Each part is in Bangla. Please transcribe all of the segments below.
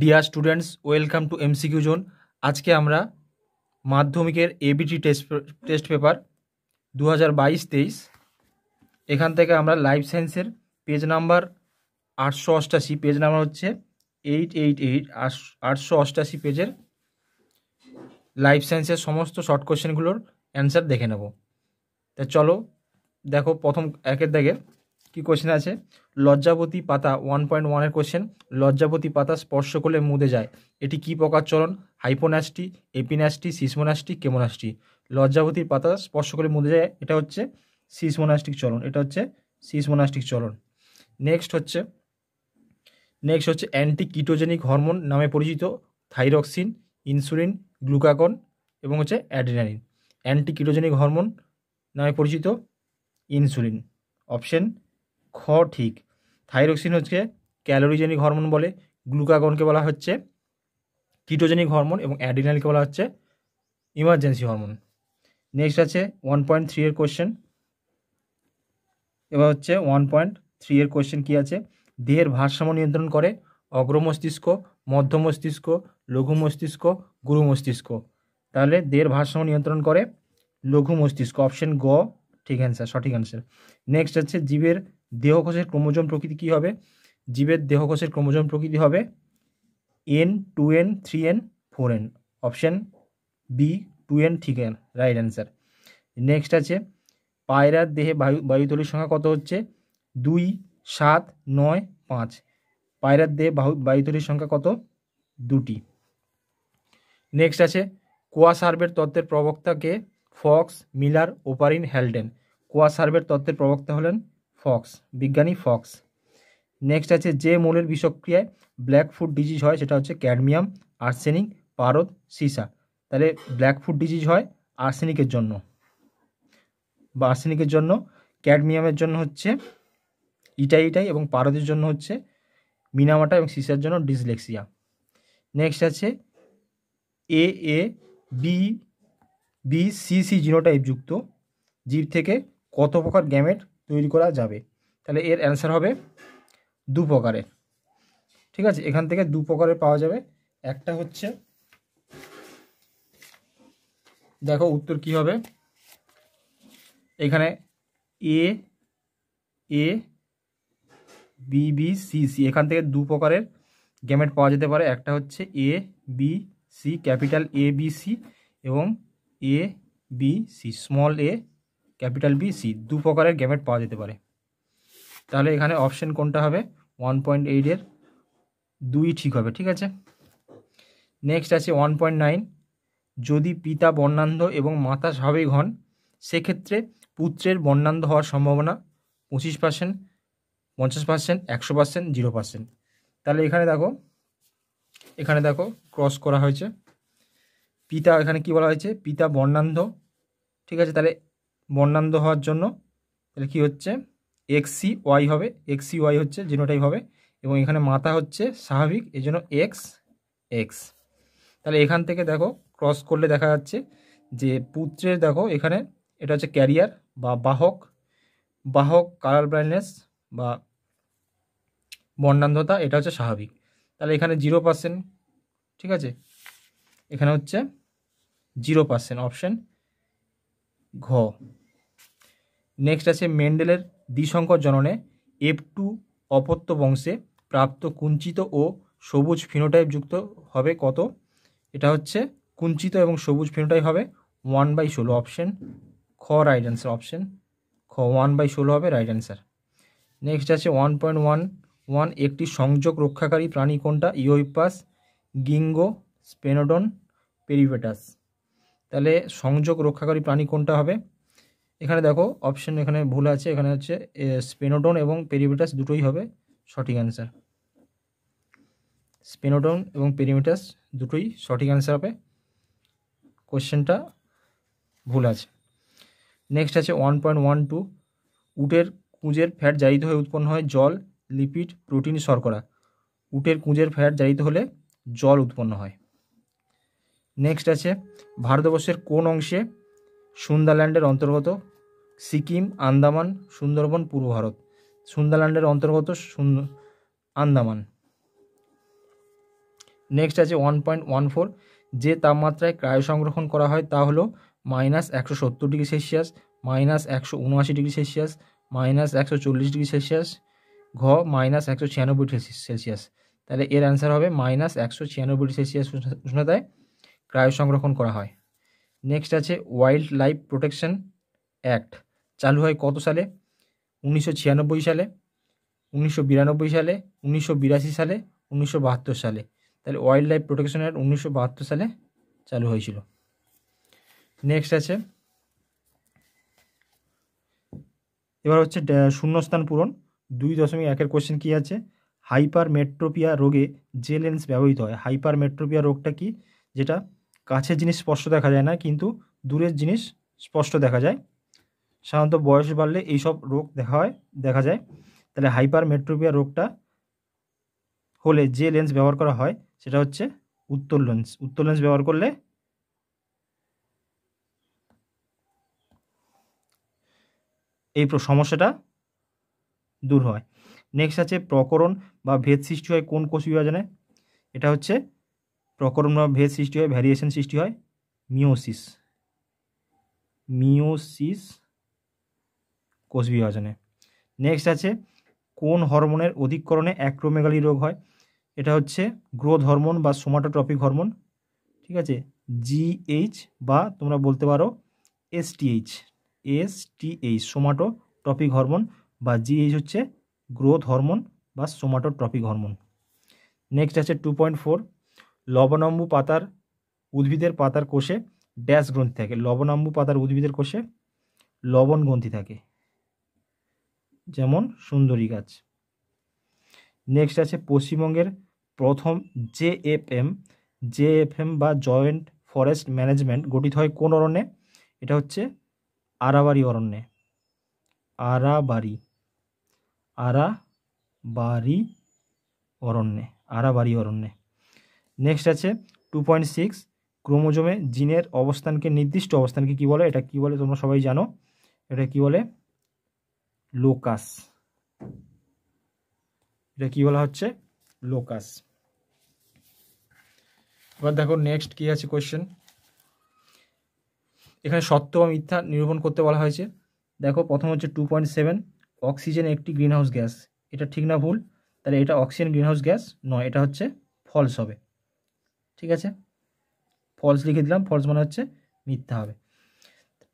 deer students welcome to MCQ zone আজকে আমরা মাধ্যমিকের এবিটি টেস্ট টেস্ট পেপার দু হাজার বাইশ তেইশ এখান থেকে আমরা লাইফ সায়েন্সের পেজ নাম্বার আটশো অষ্টাশি পেজ নাম্বার হচ্ছে এইট এইট এইট আটশো অষ্টাশি পেজের লাইফ সায়েন্সের সমস্ত শর্ট কোশ্চেনগুলোর অ্যান্সার দেখে নেব তা চলো দেখো প্রথম একের দাগের কি কোশ্চেন আছে লজ্জাবতী পাতা ওয়ান পয়েন্ট ওয়ানের কোশ্চেন লজ্জাবতী পাতা স্পর্শ করলে মুদে যায় এটি কি প্রকার চলন হাইপোনাস্টি এপিনাস্টি সিসমোনাস্টি কেমোনাস্টি লজ্জাবতীর পাতা স্পর্শ করে মুদে যায় এটা হচ্ছে সিসমোনাস্টিক চলন এটা হচ্ছে সিসমোনাস্টিক চলন নেক্সট হচ্ছে নেক্সট হচ্ছে অ্যান্টি কিটোজেনিক হরমোন নামে পরিচিত থাইরক্সিন ইনসুলিন গ্লুকাকন এবং হচ্ছে অ্যাড্রিনালিন অ্যান্টি কিটোজেনিক হরমোন নামে পরিচিত ইনসুলিন অপশন খ ঠিক থাইরক্সিন হচ্ছে ক্যালোরিজেনিক হরমোন বলে গ্লুকাগনকে বলা হচ্ছে কিটোজেনিক হরমোন এবং অ্যাডিনালকে বলা হচ্ছে ইমার্জেন্সি হরমোন নেক্সট আছে ওয়ান পয়েন্ট থ্রি এর কোয়েশ্চেন এবার হচ্ছে ওয়ান পয়েন্ট থ্রি এর কোয়েশ্চেন কী আছে দেহের ভারসাম্য নিয়ন্ত্রণ করে অগ্র মস্তিষ্ক মধ্য মস্তিষ্ক লঘু মস্তিষ্ক গুরু মস্তিষ্ক তাহলে দেহের ভারসাম্য নিয়ন্ত্রণ করে লঘু মস্তিষ্ক অপশন গ ঠিক অ্যান্সার সঠিক অ্যান্সার নেক্সট হচ্ছে জীবের দেহকোষের ক্রোমোজোম প্রকৃতি কি হবে জীবের দেহকোষের ক্রোমোজোম প্রকৃতি হবে n two n three n four n option B two n three n right answer next আছে পায়রার দেহে বায়ু বায়ুতলির সংখ্যা কত হচ্ছে দুই সাত নয় পাঁচ পায়রার দেহে বায়ুতলির সংখ্যা কত দুটি নেক্সট আছে সার্ভের তত্ত্বের প্রবক্তাকে ফক্স মিলার ওপারিন হ্যালডেন সার্ভের তত্ত্বের প্রবক্তা হলেন ফক্স বিজ্ঞানী ফক্স নেক্সট আছে যে মূলের বিষক্রিয়ায় ব্ল্যাকফুট ডিজিজ হয় সেটা হচ্ছে ক্যাডমিয়াম আর্সেনিক পারদ সিসা তাহলে ব্ল্যাকফুট ডিজিজ হয় আর্সেনিকের জন্য বা আর্সেনিকের জন্য ক্যাডমিয়ামের জন্য হচ্ছে ইটাই ইটাই এবং পারদের জন্য হচ্ছে মিনামাটা এবং সিসার জন্য ডিসলেক্সিয়া নেক্সট আছে A A B B C C যুক্ত জীব থেকে কত প্রকার গ্যামেট তৈরি করা যাবে তাহলে এর অ্যান্সার হবে দু প্রকারের ঠিক আছে এখান থেকে দু প্রকারের পাওয়া যাবে একটা হচ্ছে দেখো উত্তর কি হবে এখানে A A B B C C এখান থেকে দু প্রকারের গ্যামেট পাওয়া যেতে পারে একটা হচ্ছে A B C capital A B C এবং A B C small A capital B C দু প্রকারের গ্যামেট পাওয়া যেতে পারে তাহলে এখানে অপশন কোনটা হবে ওয়ান পয়েন্ট এইটের দুই ঠিক হবে ঠিক আছে নেক্সট আছে ওয়ান পয়েন্ট নাইন যদি পিতা বর্ণান্ধ এবং মাতা স্বাভাবিক হন সেক্ষেত্রে পুত্রের বর্ণান্ধ হওয়ার সম্ভাবনা পঁচিশ পার্সেন্ট পঞ্চাশ পার্সেন্ট একশো পার্সেন্ট জিরো পার্সেন্ট তাহলে এখানে দেখো এখানে দেখো ক্রস করা হয়েছে পিতা এখানে কি বলা হয়েছে পিতা বর্ণান্ধ ঠিক আছে তাহলে বর্ণান্ধ হওয়ার জন্য তাহলে কী হচ্ছে এক্সি ওয়াই হবে এক্সি ওয়াই হচ্ছে জিনোটাই হবে এবং এখানে মাথা হচ্ছে স্বাভাবিক এই জন্য এক্স এক্স তাহলে এখান থেকে দেখো ক্রস করলে দেখা যাচ্ছে যে পুত্রের দেখো এখানে এটা হচ্ছে ক্যারিয়ার বা বাহক বাহক কালার ব্রাইনেস বা বর্ণান্ধতা এটা হচ্ছে স্বাভাবিক তাহলে এখানে জিরো পার্সেন্ট ঠিক আছে এখানে হচ্ছে জিরো পার্সেন্ট অপশান ঘ নেক্সট আছে মেন্ডেলের দ্বিসংকর জননে এফ টু অপত্য বংশে প্রাপ্ত কুঞ্চিত ও সবুজ ফিনোটাইপ যুক্ত হবে কত এটা হচ্ছে কুঞ্চিত এবং সবুজ ফিনোটাইপ হবে ওয়ান বাই ষোলো অপশান খ রাইট অ্যান্সার অপশান খ ওয়ান বাই ষোলো হবে রাইট অ্যান্সার নেক্সট আছে ওয়ান পয়েন্ট ওয়ান ওয়ান একটি সংযোগ রক্ষাকারী প্রাণী কোনটা ইওইপাস গিঙ্গো স্পেনোডন পেরিভেটাস তাহলে সংযোগ রক্ষাকারী প্রাণী কোনটা হবে এখানে দেখো অপশন এখানে ভুল আছে এখানে হচ্ছে স্পেনোটন এবং পেরিমিটাস দুটোই হবে সঠিক অ্যান্সার স্পেনোটন এবং পেরিমিটাস দুটোই সঠিক অ্যান্সার হবে কোশ্চেনটা ভুল আছে নেক্সট আছে ওয়ান পয়েন্ট ওয়ান টু উটের কুঁজের ফ্যাট জারিত হয়ে উৎপন্ন হয় জল লিপিড প্রোটিন শর্করা উটের কুঁজের ফ্যাট জারিত হলে জল উৎপন্ন হয় নেক্সট আছে ভারতবর্ষের কোন অংশে সুন্দরল্যান্ডের অন্তর্গত সিকিম আন্দামান সুন্দরবন পূর্ব ভারত সুন্দরল্যান্ডের অন্তর্গত আন্দামান নেক্সট আছে ওয়ান পয়েন্ট ওয়ান ফোর যে তাপমাত্রায় ক্রায় সংরক্ষণ করা হয় তা হলো মাইনাস একশো সত্তর ডিগ্রি সেলসিয়াস মাইনাস একশো উনআশি ডিগ্রি সেলসিয়াস মাইনাস একশো চল্লিশ ডিগ্রি সেলসিয়াস ঘ মাইনাস একশো ছিয়ানব্বই সেলসিয়াস তাহলে এর অ্যান্সার হবে মাইনাস একশো ছিয়ানব্বই সেলসিয়াস উষ্ণতায় ক্রায় সংরক্ষণ করা হয় নেক্সট আছে ওয়াইল্ড লাইফ প্রোটেকশন অ্যাক্ট চালু হয় কত সালে উনিশশো সালে উনিশশো সালে উনিশশো সালে উনিশশো সালে তাহলে ওয়াইল্ড লাইফ প্রোটেকশন অ্যাক্ট উনিশশো সালে চালু হয়েছিল নেক্সট আছে এবার হচ্ছে শূন্যস্থান পূরণ দুই দশমিক একের কোশ্চেন কী আছে হাইপার মেট্রোপিয়া রোগে যে লেন্স ব্যবহৃত হয় হাইপার মেট্রোপিয়া রোগটা কি যেটা কাছের জিনিস স্পষ্ট দেখা যায় না কিন্তু দূরের জিনিস স্পষ্ট দেখা যায় সাধারণত বয়স বাড়লে এইসব রোগ দেখা হয় দেখা যায় তাহলে হাইপার মেট্রোপিয়া রোগটা হলে যে লেন্স ব্যবহার করা হয় সেটা হচ্ছে উত্তর লেন্স উত্তর লেন্স ব্যবহার করলে এই সমস্যাটা দূর হয় নেক্সট আছে প্রকরণ বা ভেদ সৃষ্টি হয় কোন কোষ বিভাজনে এটা হচ্ছে প্রকরণ ভেদ সৃষ্টি হয় ভ্যারিয়েশন সৃষ্টি হয় মিওসিস মিওসিস কোষ বিভাজনে নেক্সট আছে কোন হরমোনের অধিককরণে অ্যাক্রোমেগালি রোগ হয় এটা হচ্ছে গ্রোথ হরমোন বা সোমাটোট্রপিক হরমোন ঠিক আছে জিএইচ বা তোমরা বলতে পারো এসটিএইচ এসটিএইচ সোমাটোট্রপিক হরমোন বা জিএইচ হচ্ছে গ্রোথ হরমোন বা সোমাটোট্রপিক হরমোন নেক্সট আছে টু পয়েন্ট ফোর লবণাম্বু পাতার উদ্ভিদের পাতার কোষে ড্যাশ গ্রন্থি থাকে লবণাম্বু পাতার উদ্ভিদের কোষে লবণ গ্রন্থি থাকে যেমন সুন্দরী গাছ নেক্সট আছে পশ্চিমবঙ্গের প্রথম J F M J F M বা জয়েন্ট ফরেস্ট ম্যানেজমেন্ট গঠিত হয় কোন অরণ্যে এটা হচ্ছে আরাবাড়ি অরণ্যে আরাবাড়ি আরাবাড়ি অরণ্যে আরাবাড়ি অরণ্যে নেক্সট আছে টু পয়েন্ট সিক্স ক্রোমোজোমে জিনের অবস্থানকে নির্দিষ্ট অবস্থানকে কি বলে এটা কি বলে তোমরা সবাই জানো এটা কি বলে লোকাস এটা কি বলা হচ্ছে লোকাস এবার দেখো নেক্সট কি আছে কোয়েশ্চেন এখানে সত্য বা মিথ্যা নিরূপণ করতে বলা হয়েছে দেখো প্রথম হচ্ছে টু পয়েন্ট সেভেন অক্সিজেন একটি গ্রিন হাউস গ্যাস এটা ঠিক না ভুল তাহলে এটা অক্সিজেন গ্রিনহাউস গ্যাস নয় এটা হচ্ছে ফলস হবে ঠিক আছে ফলস লিখে দিলাম ফলস মানে হচ্ছে মিথ্যা হবে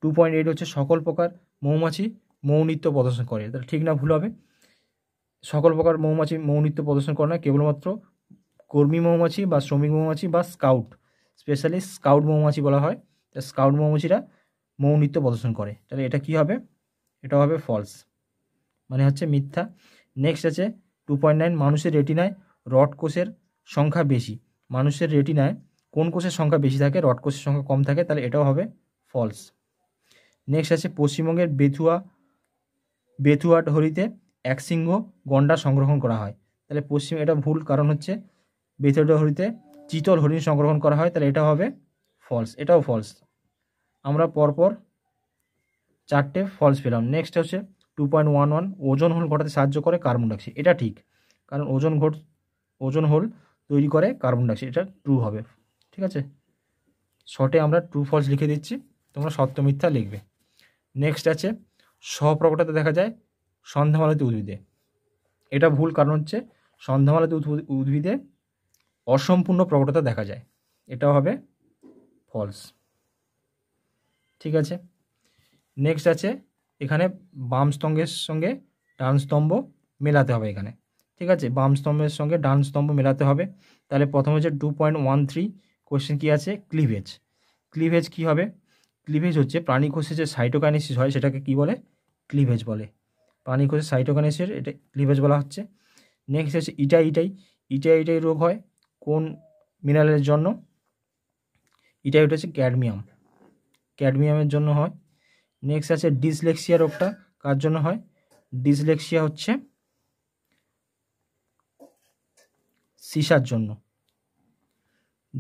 টু পয়েন্ট এইট হচ্ছে সকল প্রকার মৌমাছি মৌনিত্য প্রদর্শন করে তাহলে ঠিক না ভুল হবে সকল প্রকার মৌমাছি মৌনিত্য প্রদর্শন করে না কেবলমাত্র কর্মী মৌমাছি বা শ্রমিক মৌমাছি বা স্কাউট স্পেশালি স্কাউট মৌমাছি বলা হয় স্কাউট মৌমাছিরা মৌনিত্য প্রদর্শন করে তাহলে এটা কি হবে এটা হবে ফলস মানে হচ্ছে মিথ্যা নেক্সট আছে টু পয়েন্ট নাইন মানুষের রেটিনায় রড কোষের সংখ্যা বেশি মানুষের রেটিনায় কোন কোষের সংখ্যা বেশি থাকে রড কোষের সংখ্যা কম থাকে তাহলে এটাও হবে ফলস নেক্সট আছে পশ্চিমবঙ্গের বেথুয়া বেথুয়াট হরিতে এক সিংহ গন্ডা সংরক্ষণ করা হয় তাহলে পশ্চিম এটা ভুল কারণ হচ্ছে বেথুয়াট হরিতে চিতল হরিণ সংরক্ষণ করা হয় তাহলে এটা হবে ফলস এটাও ফলস আমরা পরপর চারটে ফলস পেলাম নেক্সট হচ্ছে two point one one ozone hole ঘটাতে সাহায্য করে কার্বন ডাইঅক্সাইড এটা ঠিক কারণ ওজন ঘট ওজন হোল তৈরি করে কার্বন ডাইঅক্সাইড এটা ট্রু হবে ঠিক আছে শর্টে আমরা ট্রু ফলস লিখে দিচ্ছি তোমরা সত্য মিথ্যা লিখবে নেক্সট আছে সহপ্রকটাতে দেখা যায় সন্ধ্যামালাতে উদ্ভিদে এটা ভুল কারণ হচ্ছে সন্ধ্যামালাতে উদ্ভিদে অসম্পূর্ণ প্রকটতা দেখা যায় এটাও হবে ফলস ঠিক আছে নেক্সট আছে এখানে বাম স্তম্ভের সঙ্গে ডান স্তম্ভ মেলাতে হবে এখানে ঠিক আছে বাম স্তম্ভের সঙ্গে ডান স্তম্ভ মেলাতে হবে তাহলে প্রথম হচ্ছে two point one three question কী আছে ক্লিভেজ ক্লিভেজ কী হবে ক্লিভেজ হচ্ছে প্রাণী কোষে যে সাইটোকাইনেসিস হয় সেটাকে কি বলে ক্লিভেজ বলে প্রাণী কোষে সাইটোকাইনেসিস এটা ক্লিভেজ বলা হচ্ছে নেক্সট হচ্ছে ইটা ইটাই ইটা ইটাই রোগ হয় কোন মিনারেলের জন্য ইটাই ওটা হচ্ছে ক্যাডমিয়াম ক্যাডমিয়ামের জন্য হয় নেক্সট আছে ডিসলেক্সিয়া রোগটা কার জন্য হয় ডিসলেক্সিয়া হচ্ছে সিসার জন্য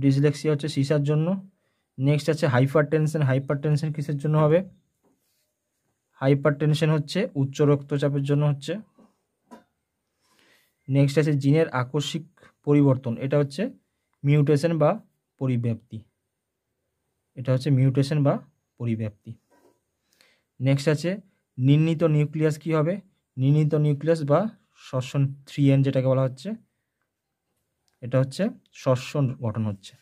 ডিসলেক্সিয়া হচ্ছে সিসার জন্য নেক্সট আছে হাইপার টেনশন হাইপার টেনশন কিসের জন্য হবে হাইপার টেনশন হচ্ছে উচ্চ রক্তচাপের জন্য হচ্ছে নেক্সট আছে জিনের আকস্মিক পরিবর্তন এটা হচ্ছে মিউটেশন বা পরিব্যাপ্তি এটা হচ্ছে মিউটেশন বা পরিব্যাপ্তি নেক্সট আছে নির্ণীত নিউক্লিয়াস কি হবে নির্ণীত নিউক্লিয়াস বা শ্বসন থ্রি এন যেটাকে বলা হচ্ছে এটা হচ্ছে শস্য গঠন হচ্ছে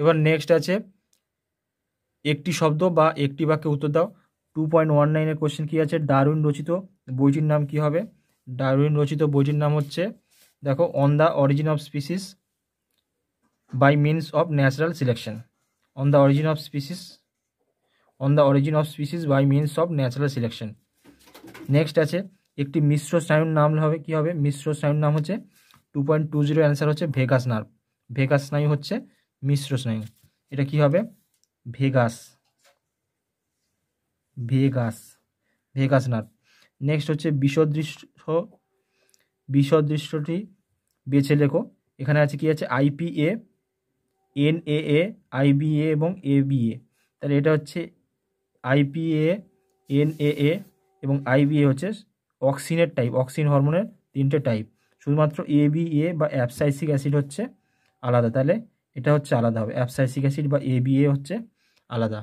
এবার নেক্সট আছে একটি শব্দ বা একটি বাক্যে উত্তর দাও টু পয়েন্ট ওয়ান নাইনের কোশ্চেন কী আছে ডারুইন রচিত বইটির নাম কি হবে ডারউইন রচিত বইটির নাম হচ্ছে দেখো on the origin of species by means of natural selection on the origin of species on the origin of species by means of natural selection next আছে একটি মিশ্র স্নায়ুর নাম হবে কি হবে মিশ্র স্নায়ুর নাম হচ্ছে two point two zero answer হচ্ছে ভেগাস নার্ভ ভেগাস স্নায়ু হচ্ছে মিশ্র স্নায়ু এটা কি হবে vagus vagus vagus nerve next হচ্ছে বিষদৃশ্য বিষদৃশ্যটি বেছে লেখো এখানে আছে কি আছে IPA N A A IBA এবং এ তাহলে এটা হচ্ছে আইপিএ এন এ এ এবং আইবিএ হচ্ছে অক্সিনের টাইপ অক্সিন হরমোনের তিনটে টাইপ শুধুমাত্র এ বি এ বা অ্যাপসাইসিক অ্যাসিড হচ্ছে আলাদা তাহলে এটা হচ্ছে আলাদা হবে অ্যাপসাইসিক অ্যাসিড বা এ বি এ হচ্ছে আলাদা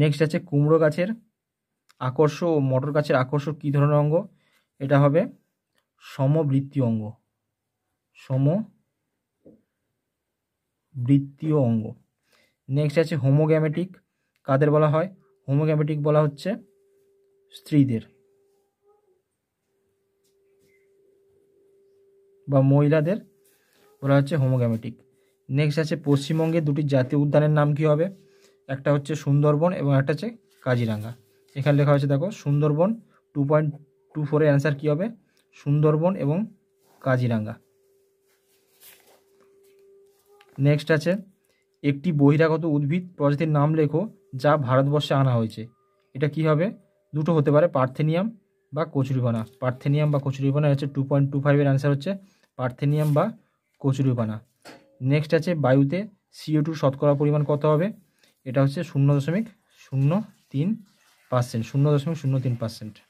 নেক্সট আছে কুমড়ো গাছের আকর্ষ ও মটর গাছের আকর্ষ কী ধরনের অঙ্গ এটা হবে সমবৃত্তীয় অঙ্গ সমবৃত্তীয় অঙ্গ নেক্সট আছে হোমোগ্যামেটিক কাদের বলা হয় হোমোগ্যামেটিক বলা হচ্ছে স্ত্রীদের বা মহিলাদের ওরা হচ্ছে হোমোগ্যামেটিক নেক্সট আছে পশ্চিমবঙ্গে দুটি জাতীয় উদ্যানের নাম কি হবে একটা হচ্ছে সুন্দরবন এবং একটা হচ্ছে কাজিরাঙ্গা এখানে লেখা হয়েছে দেখো সুন্দরবন টু পয়েন্ট টু ফোরের অ্যান্সার কী হবে সুন্দরবন এবং কাজিরাঙ্গা নেক্সট আছে একটি বহিরাগত উদ্ভিদ প্রজাতির নাম লেখো যা ভারতবর্ষে আনা হয়েছে এটা কি হবে দুটো হতে পারে পার্থেনিয়াম বা কচুরিপানা পার্থেনিয়াম বা কচুরিপানা হচ্ছে টু পয়েন্ট টু ফাইভের অ্যান্সার হচ্ছে পার্থেনিয়াম বা কচুরিপানা নেক্সট আছে বায়ুতে সিও টু শতকরা পরিমাণ কত হবে এটা হচ্ছে শূন্য দশমিক শূন্য তিন পার্সেন্ট শূন্য দশমিক শূন্য তিন পার্সেন্ট